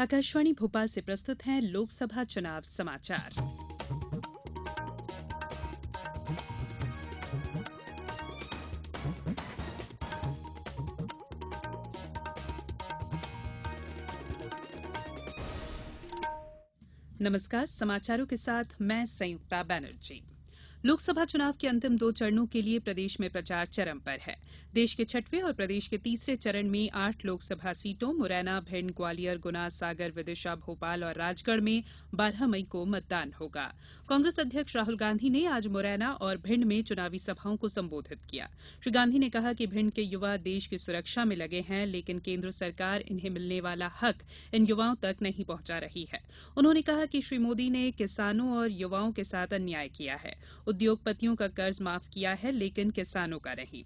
आकाशवाणी भोपाल से प्रस्तुत हैं लोकसभा चुनाव समाचार नमस्कार समाचारों के साथ मैं संयुक्ता बैनर्जी लोकसभा चुनाव के अंतिम दो चरणों के लिए प्रदेश में प्रचार चरम पर है देश के छठवें और प्रदेश के तीसरे चरण में आठ लोकसभा सीटों मुरैना भिंड ग्वालियर गुना सागर विदिशा भोपाल और राजगढ़ में बारह मई को मतदान होगा कांग्रेस अध्यक्ष राहुल गांधी ने आज मुरैना और भिंड में चुनावी सभाओं को संबोधित किया श्री गांधी ने कहा कि भिंड के युवा देश की सुरक्षा में लगे हैं लेकिन केंद्र सरकार इन्हें मिलने वाला हक इन युवाओं तक नहीं पहुंचा रही है उन्होंने कहा कि श्री मोदी ने किसानों और युवाओं के साथ अन्याय किया है उद्योगपतियों का कर्ज माफ किया है लेकिन किसानों का नहीं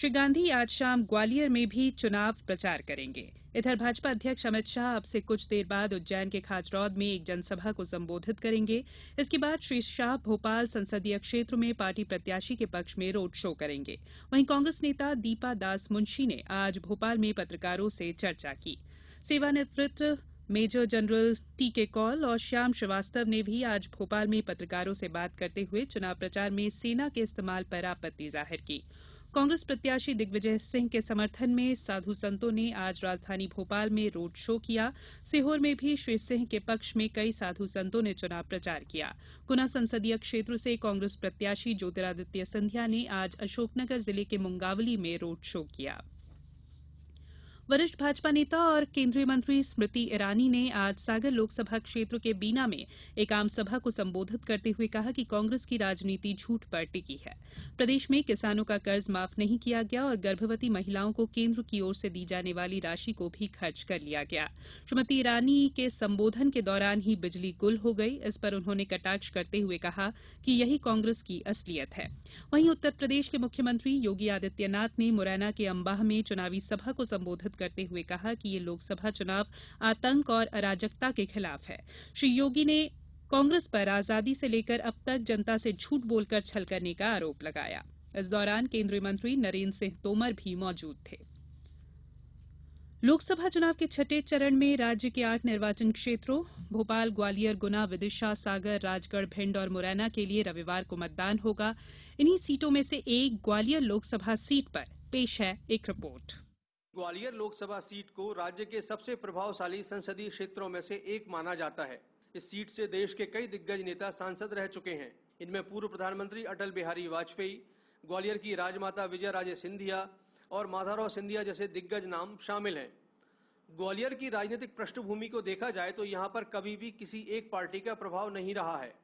श्री गांधी आज शाम ग्वालियर में भी चुनाव प्रचार करेंगे इधर भाजपा अध्यक्ष अमित शाह अब से कुछ देर बाद उज्जैन के खाचरौद में एक जनसभा को संबोधित करेंगे इसके बाद श्री शाह भोपाल संसदीय क्षेत्र में पार्टी प्रत्याशी के पक्ष में रोड शो करेंगे वहीं कांग्रेस नेता दीपा दास मुंशी ने आज भोपाल में पत्रकारों से चर्चा की सेवानिवृत्त मेजर जनरल टीके कौल और श्याम श्रीवास्तव ने भी आज भोपाल में पत्रकारों से बात करते हुए चुनाव प्रचार में सेना के इस्तेमाल पर आपत्ति जाहिर की कांग्रेस प्रत्याशी दिग्विजय सिंह के समर्थन में साधु संतों ने आज राजधानी भोपाल में रोड शो किया सीहोर में भी श्री सिंह के पक्ष में कई साधु संतों ने चुनाव प्रचार किया गुना संसदीय क्षेत्र से कांग्रेस प्रत्याशी ज्योतिरादित्य सिंधिया ने आज अशोकनगर जिले के मुंगावली में रोड शो किया वरिष्ठ भाजपा नेता और केन्द्रीय मंत्री स्मृति ईरानी ने आज सागर लोकसभा क्षेत्र के बीना में एक आमसभा को संबोधित करते हुए कहा कि कांग्रेस की राजनीति झूठ पर टिकी है प्रदेश में किसानों का कर्ज माफ नहीं किया गया और गर्भवती महिलाओं को केन्द्र की ओर से दी जाने वाली राशि को भी खर्च कर लिया गया श्रीमती ईरानी के संबोधन के दौरान ही बिजली गुल हो गई इस पर उन्होंने कटाक्ष करते हुए कहा कि यही कांग्रेस की असलियत है वहीं उत्तर प्रदेश के मुख्यमंत्री योगी आदित्यनाथ ने मुरैना के अंबाह में चुनावी सभा को संबोधित करते हुए कहा कि यह लोकसभा चुनाव आतंक और अराजकता के खिलाफ है श्री योगी ने कांग्रेस पर आजादी से लेकर अब तक जनता से झूठ बोलकर छल करने का आरोप लगाया इस दौरान केंद्रीय मंत्री नरेन्द्र सिंह तोमर भी मौजूद थे लोकसभा चुनाव के छठे चरण में राज्य के आठ निर्वाचन क्षेत्रों भोपाल ग्वालियर गुना विदिशा सागर राजगढ़ भिंड और मुरैना के लिए रविवार को मतदान होगा इन्हीं सीटों में से एक ग्वालियर लोकसभा सीट पर पेश है एक रिपोर्ट ग्वालियर लोकसभा सीट को राज्य के सबसे प्रभावशाली संसदीय क्षेत्रों में से एक माना जाता है इस सीट से देश के कई दिग्गज नेता सांसद रह चुके हैं इनमें पूर्व प्रधानमंत्री अटल बिहारी वाजपेयी ग्वालियर की राजमाता विजय राजे सिंधिया और माधवराव सिंधिया जैसे दिग्गज नाम शामिल हैं ग्वालियर की राजनीतिक पृष्ठभूमि को देखा जाए तो यहाँ पर कभी भी किसी एक पार्टी का प्रभाव नहीं रहा है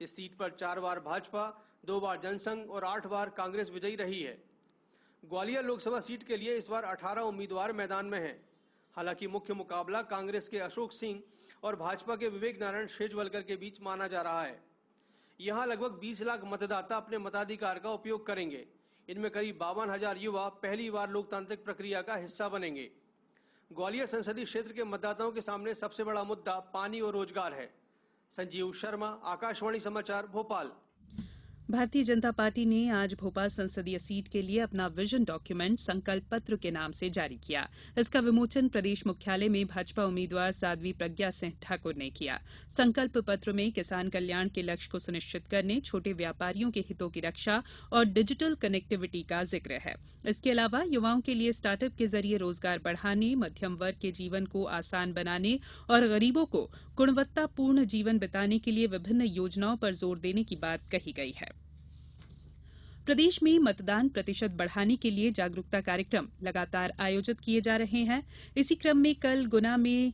इस सीट पर चार बार भाजपा दो बार जनसंघ और आठ बार कांग्रेस विजयी रही है ग्वालियर लोकसभा सीट के लिए इस बार 18 उम्मीदवार मैदान में हैं हालांकि मुख्य मुकाबला कांग्रेस के अशोक सिंह और भाजपा के विवेक नारायण शेजवलकर के बीच माना जा रहा है यहां लगभग 20 लाख मतदाता अपने मताधिकार का उपयोग करेंगे इनमें करीब बावन हजार युवा पहली बार लोकतांत्रिक प्रक्रिया का हिस्सा बनेंगे ग्वालियर संसदीय क्षेत्र के मतदाताओं के सामने सबसे बड़ा मुद्दा पानी और रोजगार है संजीव शर्मा आकाशवाणी समाचार भोपाल भारतीय जनता पार्टी ने आज भोपाल संसदीय सीट के लिए अपना विजन डॉक्यूमेंट संकल्प पत्र के नाम से जारी किया इसका विमोचन प्रदेश मुख्यालय में भाजपा उम्मीदवार साध्वी प्रज्ञा सिंह ठाकुर ने किया संकल्प पत्र में किसान कल्याण के लक्ष्य को सुनिश्चित करने छोटे व्यापारियों के हितों की रक्षा और डिजिटल कनेक्टिविटी का जिक्र है इसके अलावा युवाओं के लिए स्टार्टअप के जरिए रोजगार बढ़ाने मध्यम वर्ग के जीवन को आसान बनाने और गरीबों को गुणवत्तापूर्ण जीवन बिताने के लिए विभिन्न योजनाओं पर जोर देने की बात कही गई है प्रदेश में मतदान प्रतिशत बढ़ाने के लिए जागरूकता कार्यक्रम लगातार आयोजित किये जा रहे हैं इसी क्रम में कल गुना में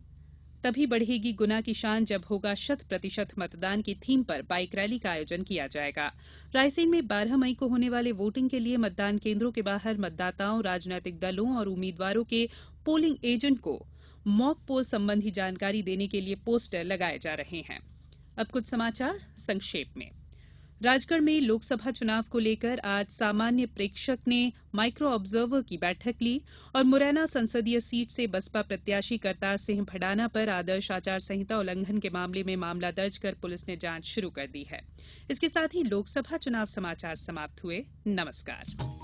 तभी बढ़ेगी गुना की शान जब होगा शत प्रतिशत मतदान की थीम पर बाइक रैली का आयोजन किया जाएगा रायसेन में 12 मई को होने वाले वोटिंग के लिए मतदान केंद्रों के बाहर मतदाताओं राजनीतिक दलों और उम्मीदवारों के पोलिंग एजेंट को मॉक पोल संबंधी जानकारी देने के लिए पोस्टर लगाए जा रहे हैं अब कुछ समाचार संक्षेप में राजगढ़ में लोकसभा चुनाव को लेकर आज सामान्य प्रेक्षक ने माइक्रो ऑब्जर्वर की बैठक ली और मुरैना संसदीय सीट से बसपा प्रत्याशी करतार सिंह भडाना पर आदर्श आचार संहिता उल्लंघन के मामले में मामला दर्ज कर पुलिस ने जांच शुरू कर दी है इसके साथ ही लोकसभा चुनाव समाचार समाप्त हुए नमस्कार